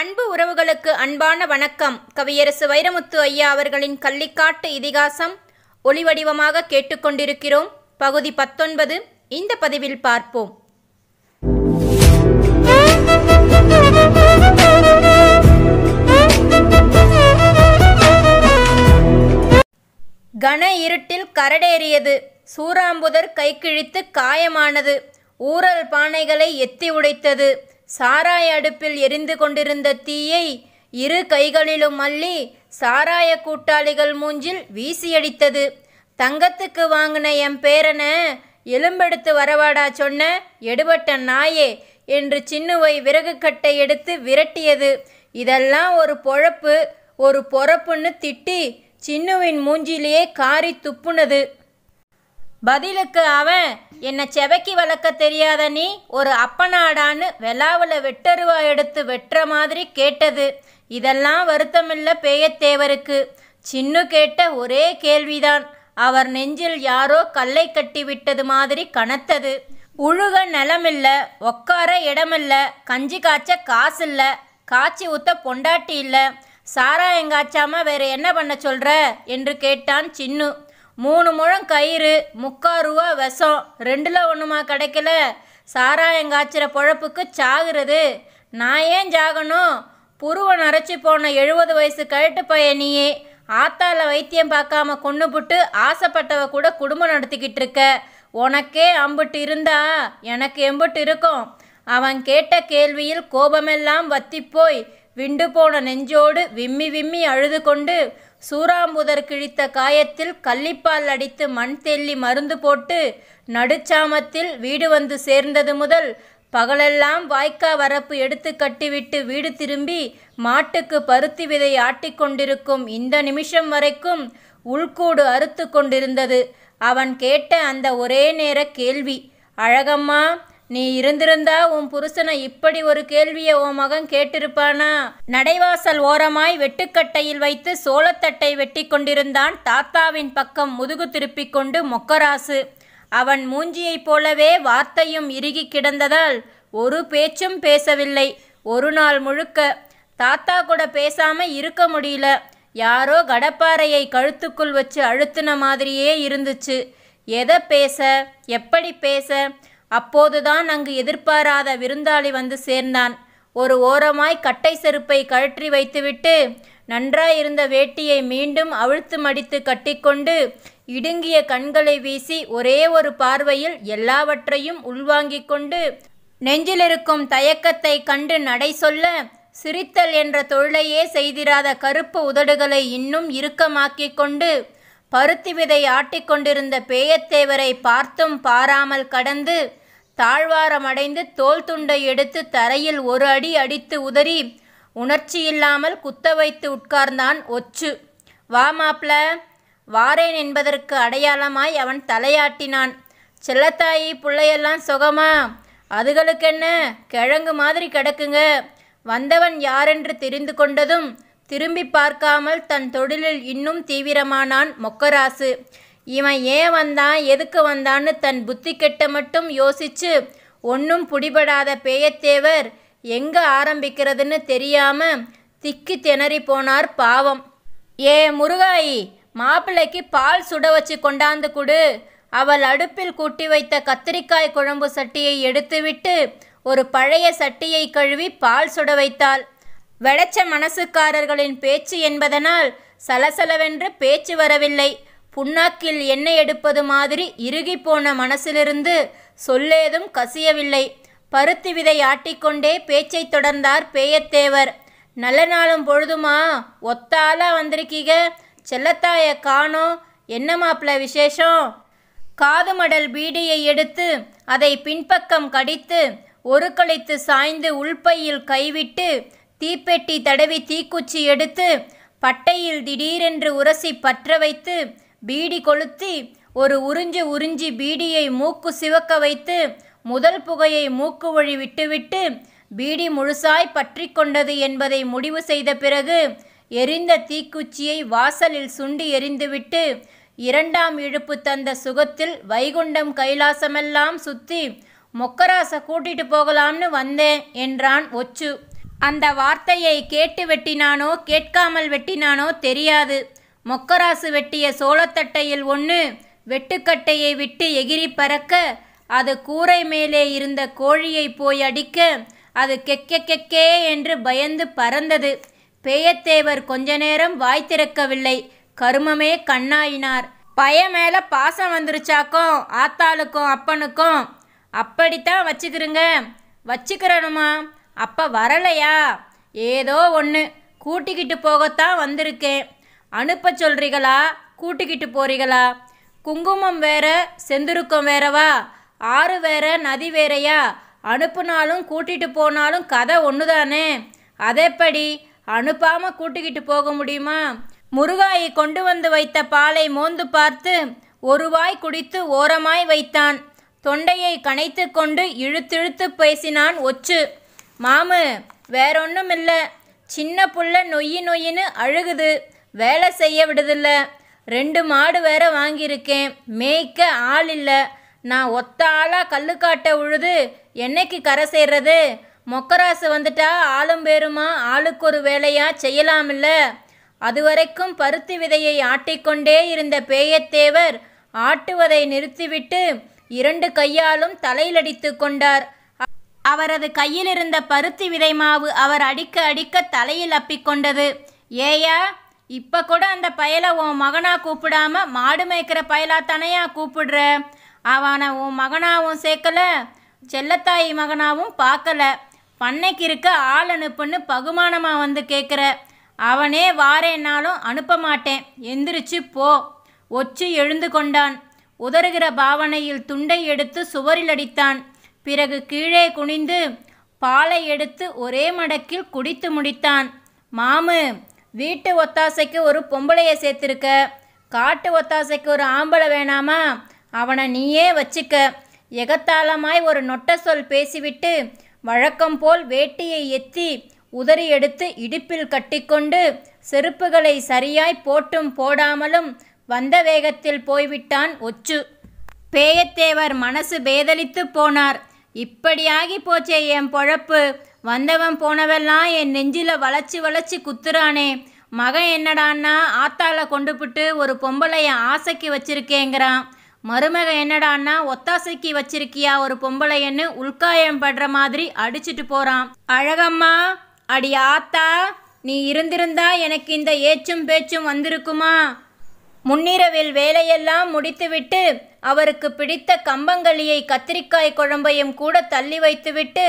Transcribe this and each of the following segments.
அன்பு உறவுகளுக்கு அன்பான வணக்கம் கவியரசு வைரமுத்து ஐயா அவர்களின் கள்ளிக்காட்டு இதிகாசம் ஒளிவடிவமாக கேட்டுக்கொண்டிருக்கிறோம் பகுதி பத்தொன்பது இந்த பதிவில் பார்ப்போம் கன இருட்டில் கரடேறியது சூராம்புதர் கைக்கிழித்து காயமானது ஊரல் பானைகளை எத்தி உடைத்தது சாராய அடுப்பில் எரிந்து கொண்டிருந்த தீயை இரு கைகளிலும் மல்லி சாராய கூட்டாளிகள் மூஞ்சில் வீசியடித்தது தங்கத்துக்கு வாங்கின என் பேரனை எலும்பெடுத்து வரவாடா சொன்ன எடுபட்ட நாயே என்று சின்னுவை விறகு கட்டை எடுத்து விரட்டியது இதெல்லாம் ஒரு பொழப்பு ஒரு பொறப்புன்னு திட்டி சின்னுவின் மூஞ்சிலேயே காரி துப்புனது பதிலுக்கு அவன் என்னை செவக்கி வளர்க்க தெரியாத நீ ஒரு அப்பனாடான்னு வெலாவில் வெட்டருவா எடுத்து வெட்டுற மாதிரி கேட்டது இதெல்லாம் வருத்தமில்லை பேயத்தேவருக்கு சின்னு கேட்ட ஒரே கேள்விதான் அவர் நெஞ்சில் யாரோ கல்லை கட்டி விட்டது மாதிரி கனத்தது உழுக நிலமில்ல உக்கார இடமில்ல கஞ்சி காய்ச்ச காசு இல்லை காய்ச்சி ஊத்த பொண்டாட்டி இல்லை எங்காச்சாம வேற என்ன பண்ண சொல்ற என்று கேட்டான் சின்னு மூணு முழம் கயிறு முக்கால் ரூபா விஷம் ரெண்டில் ஒன்றுமா கிடைக்கல சாராயம் காய்ச்சிற பொழப்புக்கு சாகுறது நான் ஏன் ஜாகணும் புருவை நரைச்சி போன எழுபது வயசு கழட்டு பயணியே ஆத்தால வைத்தியம் பார்க்காம கொண்டுபுட்டு ஆசைப்பட்டவ கூட குடும்பம் நடத்திக்கிட்டு இருக்க உனக்கே அம்புட்டு இருந்தா எனக்கு எம்புட்டு இருக்கும் அவன் கேட்ட கேள்வியில் கோபமெல்லாம் வத்தி போய் விண்டு போன நெஞ்சோடு விம்மி விம்மி அழுது கொண்டு சூராம்புதர் கிழித்த காயத்தில் கள்ளிப்பால் அடித்து மண் தெள்ளி மருந்து போட்டு நடுச்சாமத்தில் வீடு வந்து சேர்ந்தது முதல் பகலெல்லாம் வாய்க்கா வரப்பு எடுத்து கட்டிவிட்டு வீடு திரும்பி மாட்டுக்கு பருத்தி விதை ஆட்டிக்கொண்டிருக்கும் இந்த நிமிஷம் வரைக்கும் உள்கூடு அறுத்து கொண்டிருந்தது அவன் கேட்ட அந்த ஒரே நேர கேள்வி அழகம்மா நீ இருந்திருந்தா உன் புருஷனை இப்படி ஒரு கேள்வியை உன் மகன் கேட்டிருப்பானா நடைவாசல் ஓரமாய் வெட்டுக்கட்டையில் வைத்து சோளத்தட்டை வெட்டி கொண்டிருந்தான் தாத்தாவின் பக்கம் முதுகு திருப்பிக் கொண்டு மொக்கராசு அவன் மூஞ்சியைப் போலவே வார்த்தையும் இறுகி கிடந்ததால் ஒரு பேச்சும் பேசவில்லை ஒரு நாள் முழுக்க தாத்தா கூட பேசாம இருக்க முடியல யாரோ கடப்பாறையை கழுத்துக்குள் வச்சு அழுத்தின மாதிரியே இருந்துச்சு எதை பேச எப்படி பேச அப்போதுதான் அங்கு எதிர்பாராத விருந்தாளி வந்து சேர்ந்தான் ஒரு ஓரமாய் கட்டை செருப்பை கழற்றி வைத்துவிட்டு நன்றாயிருந்த வேட்டியை மீண்டும் அவிழ்த்து மடித்து கட்டிக்கொண்டு இடுங்கிய கண்களை வீசி ஒரே ஒரு பார்வையில் எல்லாவற்றையும் உள்வாங்கிக் கொண்டு நெஞ்சிலிருக்கும் தயக்கத்தை கண்டு நடை சொல்ல சிரித்தல் என்ற தொழிலையே செய்திராத கருப்பு உதடுகளை இன்னும் இறுக்கமாக்கிக் கொண்டு பருத்தி விதை ஆட்டிக்கொண்டிருந்த பேயத்தேவரை பார்த்தும் பாராமல் கடந்து தாழ்வாரம் அடைந்து தோல் துண்டை எடுத்து தரையில் ஒரு அடி அடித்து உதறி உணர்ச்சி இல்லாமல் குத்த வைத்து உட்கார்ந்தான் ஒச்சு வா மாப்ள வாரேன் என்பதற்கு அடையாளமாய் அவன் தலையாட்டினான் செல்லத்தாயி பிள்ளையெல்லாம் சுகமா அதுகளுக்கென்ன கிழங்கு மாதிரி கிடக்குங்க வந்தவன் யாரென்று தெரிந்து கொண்டதும் திரும்பி பார்க்காமல் தன் தொழிலில் இன்னும் தீவிரமானான் மொக்கராசு இவன் ஏன் வந்தான் எதுக்கு வந்தான்னு தன் புத்தி கெட்ட மட்டும் யோசிச்சு ஒன்றும் பிடிபடாத பேயத்தேவர் எங்கே ஆரம்பிக்கிறதுன்னு தெரியாமல் திக்கி திணறி போனார் பாவம் ஏ முருகாயி மாப்பிள்ளைக்கு பால் சுட வச்சு கொண்டாந்து கொடு அவள் அடுப்பில் கூட்டி வைத்த கத்திரிக்காய் குழம்பு சட்டியை எடுத்துவிட்டு ஒரு பழைய சட்டியை கழுவி பால் சுட வைத்தாள் வெடச்ச மனசுக்காரர்களின் பேச்சு என்பதனால் சலசலவென்று பேச்சு வரவில்லை புண்ணாக்கில் எண்ணெய் எடுப்பது மாதிரி இறுகி போன மனசிலிருந்து சொல்லேதும் கசியவில்லை பருத்தி விதை ஆட்டிக்கொண்டே பேச்சை தொடர்ந்தார் பேயத்தேவர் நல்ல நாளும் பொழுதுமா ஒத்தாலா வந்திருக்கீங்க செல்லத்தாய காணோம் என்ன மாப்பிள விசேஷம் காது மடல் பீடியை எடுத்து அதை பின்பக்கம் கடித்து ஒரு கழித்து சாய்ந்து உள்பையில் கைவிட்டு தீப்பெட்டி தடவி தீக்குச்சி எடுத்து பட்டையில் திடீரென்று உரசி பற்ற வைத்து பீடி கொளுத்தி ஒரு உறிஞ்சி உறிஞ்சி பீடியை மூக்கு சிவக்க வைத்து முதல் புகையை மூக்கு வழி விட்டுவிட்டு பீடி முழுசாய் பற்றி கொண்டது என்பதை முடிவு செய்த பிறகு எரிந்த தீக்குச்சியை வாசலில் சுண்டி எரிந்துவிட்டு இரண்டாம் இழுப்பு தந்த சுகத்தில் வைகுண்டம் கைலாசமெல்லாம் சுற்றி மொக்கராச கூட்டிட்டு போகலாம்னு வந்தேன் என்றான் ஒச்சு அந்த வார்த்தையை கேட்டு வெட்டினானோ கேட்காமல் வெட்டினானோ தெரியாது மொக்கராசு வெட்டிய சோளத்தட்டையில் ஒன்று வெட்டுக்கட்டையை விட்டு எகிரி பறக்க அது கூரை மேலே இருந்த கோழியை போய் அடிக்க அது கெக்க கெக்கே என்று பயந்து பறந்தது பேயத்தேவர் கொஞ்ச நேரம் வாய் திறக்கவில்லை கருமமே கண்ணாயினார் பய மேல பாசம் வந்துருச்சாக்கும் ஆத்தாளுக்கும் அப்பனுக்கும் அப்படித்தான் வச்சுக்கிறங்க வச்சுக்கிறணுமா அப்போ வரலையா ஏதோ ஒன்று கூட்டிக்கிட்டு போகத்தான் வந்திருக்கேன் அனுப்ப சொல்கிறீங்களா கூட்டிக்கிட்டு போகிறீங்களா குங்குமம் வேற செந்துருக்கம் வேறவா ஆறு வேற நதி வேறையா அனுப்புனாலும் கூட்டிகிட்டு போனாலும் கதை ஒன்று தானே அதேப்படி அனுப்பாமல் கூட்டிக்கிட்டு போக முடியுமா முருகாயை கொண்டு வந்து வைத்த பாலை மோந்து பார்த்து ஒரு வாய் குடித்து ஓரமாய் வைத்தான் தொண்டையை கனைத்து கொண்டு இழுத்திழுத்து பேசினான் ஒச்சு மாமு இல்லை சின்ன புள்ள நொய்யி நொய்யின்னு அழுகுது வேலை செய்ய விடுதில்ல ரெண்டு மாடு வேற வாங்கியிருக்கேன் மேய்க்க ஆள் இல்லை நான் ஒத்த ஆளாக கல்லுக்காட்ட உழுது என்னைக்கு கரை சேர்றது மொக்கராசு வந்துட்டா ஆளும் பேருமா ஆளுக்கு ஒரு வேலையாக செய்யலாமில்ல அதுவரைக்கும் பருத்தி விதையை ஆட்டிக்கொண்டே இருந்த பேயத்தேவர் ஆட்டுவதை நிறுத்திவிட்டு இரண்டு கையாலும் தலையிலடித்து கொண்டார் அவரது கையில் இருந்த பருத்தி விதை மாவு அவர் அடிக்க அடிக்க தலையில் அப்பிக்கொண்டது ஏயா இப்போ கூட அந்த பயலை உன் மகனாக கூப்பிடாம மாடு மேய்க்கிற பயலா தானையா கூப்பிடுற அவனை உன் மகனாகவும் சேர்க்கல செல்லத்தாயி மகனாகவும் பார்க்கல பண்ணைக்கு இருக்க ஆள் அனுப்புன்னு பகுமானமாக வந்து கேட்குற அவனே வாரேன்னாலும் அனுப்ப மாட்டேன் எந்திரிச்சு போ ஒச்சு எழுந்து கொண்டான் உதறுகிற பாவனையில் துண்டை எடுத்து சுவரில் அடித்தான் பிறகு கீழே குனிந்து பாலை எடுத்து ஒரே மடக்கில் குடித்து முடித்தான் மாமு வீட்டு ஒத்தாசைக்கு ஒரு பொம்பளைய சேர்த்துருக்க காட்டு ஒத்தாசைக்கு ஒரு ஆம்பளை வேணாமா அவனை நீயே வச்சுக்க எகத்தாளமாய் ஒரு நொட்ட சொல் பேசிவிட்டு வழக்கம் போல் வேட்டியை எத்தி உதறி எடுத்து இடுப்பில் கட்டிக்கொண்டு செருப்புகளை சரியாய் போட்டும் போடாமலும் வந்த வேகத்தில் போய்விட்டான் ஒச்சு பேயத்தேவர் மனசு பேதலித்து போனார் இப்படியாகி போச்சே என் பொழப்பு வந்தவன் போனவெல்லாம் என் நெஞ்சில வளைச்சி வளச்சி குத்துறானே மகன் என்னடான்னா ஆத்தால கொண்டு போட்டு ஒரு பொம்பளைய ஆசைக்கு வச்சிருக்கேங்கிறான் மருமக என்னடான்னா ஒத்தாசைக்கு வச்சிருக்கியா ஒரு பொம்பளைன்னு உள்காயம் படுற மாதிரி அடிச்சிட்டு போறான் அழகம்மா அடி ஆத்தா நீ இருந்திருந்தா எனக்கு இந்த ஏச்சும் பேச்சும் வந்திருக்குமா முன்னிரவில் வேலையெல்லாம் முடித்துவிட்டு அவருக்கு பிடித்த கம்பங்களியை கத்திரிக்காய் குழம்பையும் கூட தள்ளி வைத்துவிட்டு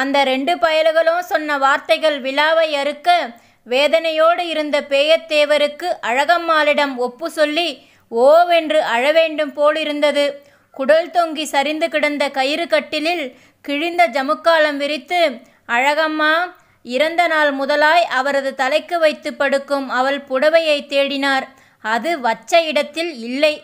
அந்த ரெண்டு பயல்களும் சொன்ன வார்த்தைகள் விழாவை அறுக்க வேதனையோடு இருந்த பேயத்தேவருக்கு அழகம்மாளிடம் ஒப்பு சொல்லி ஓவென்று அழவேண்டும் போலிருந்தது குடல் தொங்கி சரிந்து கிடந்த கயிறு கட்டிலில் கிழிந்த ஜமுக்காலம் விரித்து அழகம்மா இறந்த நாள் முதலாய் அவரது தலைக்கு வைத்து படுக்கும் அவள் புடவையை தேடினார் அது வச்ச இடத்தில் இல்லை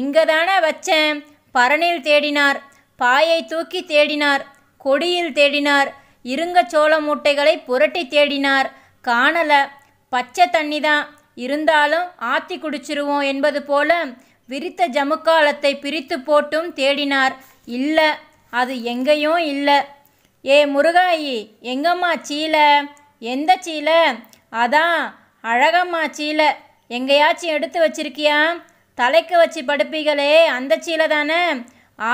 இங்கதான வச்சேன் பரணில் தேடினார் பாயை தூக்கி தேடினார் கொடியில் தேடினார் இருங்க சோள மூட்டைகளை புரட்டி தேடினார் காணல பச்சை தண்ணி தான் இருந்தாலும் ஆத்தி குடிச்சிருவோம் என்பது போல விரித்த ஜமுக்காலத்தை பிரித்து போட்டும் தேடினார் இல்லை அது எங்கேயும் இல்லை ஏ முருகாயி எங்கம்மா சீலை எந்த சீலை அதான் அழகம்மா சீலை எங்கேயாச்சும் எடுத்து வச்சிருக்கியா தலைக்கு வச்சு படுப்பிகளே அந்த சீலை தானே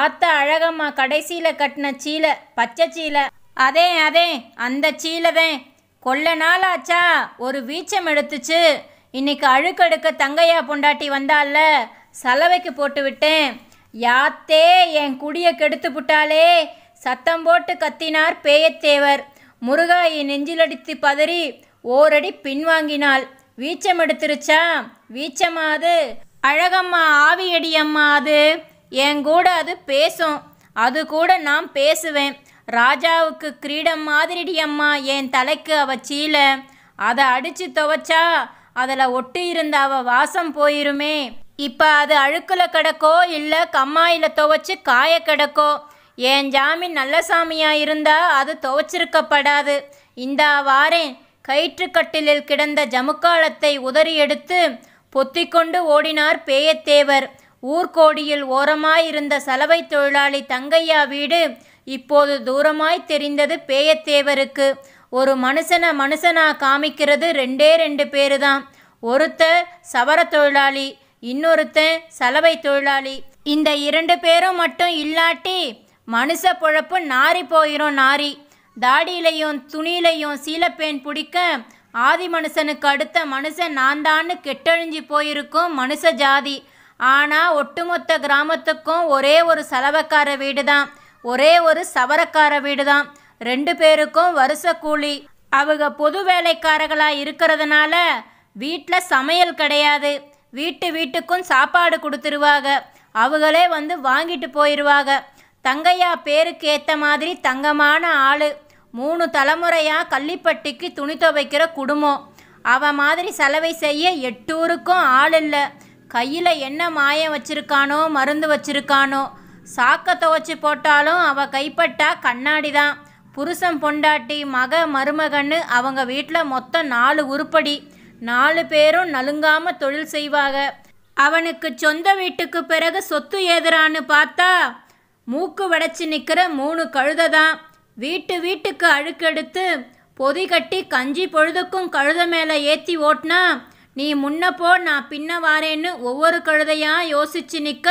ஆத்த அழகம்மா கடைசியில் கட்டின சீலை பச்சை சீலை அதே அதே அந்த சீலை கொல்ல நாள் ஆச்சா ஒரு வீச்சம் எடுத்துச்சு இன்னைக்கு அழுக்கடுக்க தங்கையா பொண்டாட்டி வந்தால சலவைக்கு போட்டு விட்டேன் யாத்தே என் குடிய கெடுத்து புட்டாலே சத்தம் போட்டு கத்தினார் பேயத்தேவர் முருகாயை நெஞ்சிலடித்து பதறி ஓரடி பின்வாங்கினாள் வீச்சம் எடுத்துருச்சா வீச்சமாது அழகம்மா ஆவியடியம்மா அது என் கூட அது பேசும் அது கூட நான் பேசுவேன் ராஜாவுக்கு கிரீடம் மாதிரிடி அம்மா என் தலைக்கு அவ சீல அதை அடித்து துவைச்சா அதில் ஒட்டி இருந்த அவ வாசம் போயிருமே இப்போ அது அழுக்கில் கிடக்கோ இல்லை கம்மாயில் துவைச்சி காய கிடக்கோ என் ஜாமி நல்ல சாமியாக இருந்தால் அது துவைச்சிருக்கப்படாது இந்த வாரேன் கயிற்றுக்கட்டிலில் கிடந்த ஜமுக்காலத்தை உதறி எடுத்து பொத்திக்கொண்டு ஓடினார் பேயத்தேவர் ஊர்கோடியில் ஓரமாயிருந்த சலவை தொழிலாளி தங்கையா வீடு இப்போது தூரமாய் தெரிந்தது பேயத்தேவருக்கு ஒரு மனுஷனை மனுஷனா காமிக்கிறது ரெண்டே ரெண்டு பேரு தான் ஒருத்தர் சவர தொழிலாளி இன்னொருத்தன் சலவை தொழிலாளி இந்த இரண்டு பேரும் மட்டும் இல்லாட்டி மனுஷ பொழப்பு நாரி போயிடும் நாரி தாடியிலையும் துணியிலையும் சீலப்பேன் பிடிக்க ஆதி மனுஷனுக்கு அடுத்த மனுஷன் நான் தான்னு கெட்டழிஞ்சு போயிருக்கும் மனுஷ ஜாதி ஆனால் ஒட்டுமொத்த கிராமத்துக்கும் ஒரே ஒரு செலவக்கார வீடு தான் ஒரே ஒரு சவரக்கார வீடு தான் ரெண்டு பேருக்கும் வருஷ கூலி அவங்க பொது வேலைக்காரர்களாக இருக்கிறதுனால வீட்டில் சமையல் கிடையாது வீட்டு வீட்டுக்கும் சாப்பாடு கொடுத்துருவாங்க அவங்களே வந்து வாங்கிட்டு போயிடுவாங்க தங்கையா பேருக்கு ஏற்ற மாதிரி தங்கமான ஆள் மூணு தலைமுறையாக கள்ளிப்பட்டிக்கு துணி துவைக்கிற குடும்பம் அவ மாதிரி செலவை செய்ய எட்டூருக்கும் ஆள் இல்லை கையில் என்ன மாயம் வச்சிருக்கானோ மருந்து வச்சிருக்கானோ சாக்க துவச்சி போட்டாலும் அவள் கைப்பட்டா கண்ணாடி தான் புருஷன் பொண்டாட்டி மக மருமகன்னு அவங்க வீட்டில் மொத்தம் நாலு உருப்படி நாலு பேரும் நலுங்காமல் தொழில் செய்வாங்க அவனுக்கு சொந்த வீட்டுக்கு பிறகு சொத்து ஏதுறான்னு பார்த்தா மூக்கு வடைச்சி நிற்கிற மூணு கழுதை தான் வீட்டு வீட்டுக்கு அழுக்கெடுத்து பொதி கட்டி கஞ்சி பொழுதுக்கும் கழுத மேலே ஏற்றி ஓட்டினா நீ முன்னப்போ நான் பின்ன வாரேன்னு ஒவ்வொரு கழுதையாக யோசிச்சு நிற்க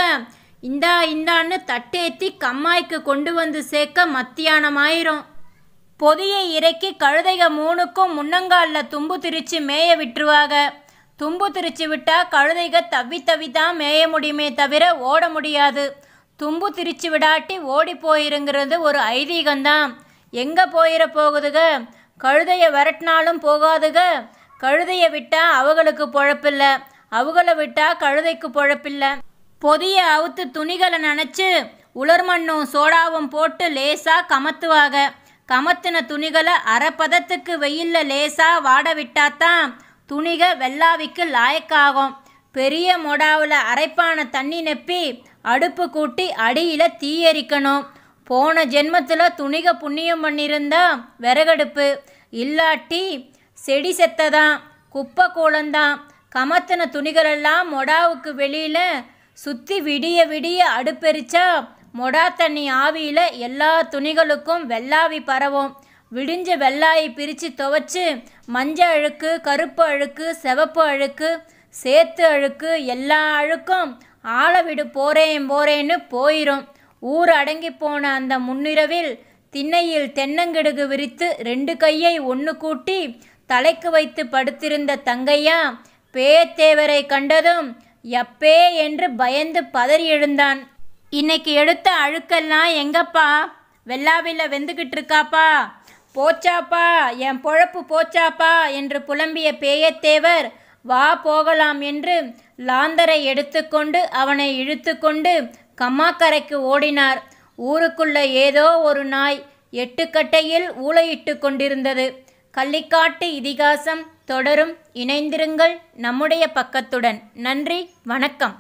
இந்தா இந்தான்னு தட்டேத்தி கம்மாய்க்கு கொண்டு வந்து சேர்க்க மத்தியானமாயிரும் பொதியை இறக்கி கழுதைக மூணுக்கும் முன்னங்காலில் தும்பு திரிச்சு மேய விட்டுருவாங்க தும்பு திரிச்சு விட்டா கழுதைக தவி தவி தான் மேய முடியுமே தவிர ஓட முடியாது தும்பு திரிச்சு விடாட்டி ஓடி போயிருங்கிறது ஒரு ஐதீகம்தான் எங்கே போயிட போகுதுக கழுதையை விரட்டினாலும் போகாதுக கழுதையை விட்டால் அவகளுக்கு பொழப்பில்ல அவகளை விட்டால் கழுதைக்கு பொழப்பில்ல பொதிய அவுத்து துணிகளை நினச்சி உலர்மண்ணும் சோடாவும் போட்டு லேசாக கமத்துவாங்க கமத்தின துணிகளை அரை பதத்துக்கு வெயிலில் லேசாக வாட விட்டாதான் துணிக வெள்ளாவிக்கு லாயக்காகும் பெரிய மொடாவில் அரைப்பான தண்ணி நெப்பி அடுப்பு கூட்டி அடியில் தீயரிக்கணும் போன ஜென்மத்தில் துணிக புண்ணியம் பண்ணியிருந்தா விறகடுப்பு இல்லாட்டி செடி செத்ததான் குப்பை கோலந்தான் கமத்தின துணிகளெல்லாம் மொடாவுக்கு வெளியில் சுற்றி விடிய விடிய அடுப்பெரிச்சா மொடா தண்ணி ஆவியில் எல்லா துணிகளுக்கும் வெள்ளாவி பரவும் விடிஞ்ச வெள்ளாயை பிரித்து துவைச்சி மஞ்சள் அழுக்கு கருப்பு அழுக்கு செவப்பு அழுக்கு சேத்து அழுக்கு எல்லா அழுக்கும் விடு போறேன் போறேன்னு போயிடும் ஊர் அடங்கி போன அந்த முன்னிரவில் திண்ணையில் தென்னங்கிடுகு விரித்து ரெண்டு கையை ஒன்று கூட்டி தலைக்கு வைத்து படுத்திருந்த தங்கையா பேத்தேவரை கண்டதும் எப்பே என்று பயந்து பதறி எழுந்தான் இன்னைக்கு எடுத்த அழுக்கெல்லாம் எங்கப்பா வெள்ளாவில் வெந்துக்கிட்டு இருக்காப்பா போச்சாப்பா என் பொழப்பு போச்சாப்பா என்று புலம்பிய பேயத்தேவர் வா போகலாம் என்று லாந்தரை எடுத்துக்கொண்டு அவனை இழுத்துக்கொண்டு கம்மாக்கரைக்கு ஓடினார் ஊருக்குள்ள ஏதோ ஒரு நாய் எட்டுக்கட்டையில் ஊளையிட்டு கொண்டிருந்தது கள்ளிக்காட்டு இதிகாசம் தொடரும் இணைந்திருங்கள் நம்முடைய பக்கத்துடன் நன்றி வணக்கம்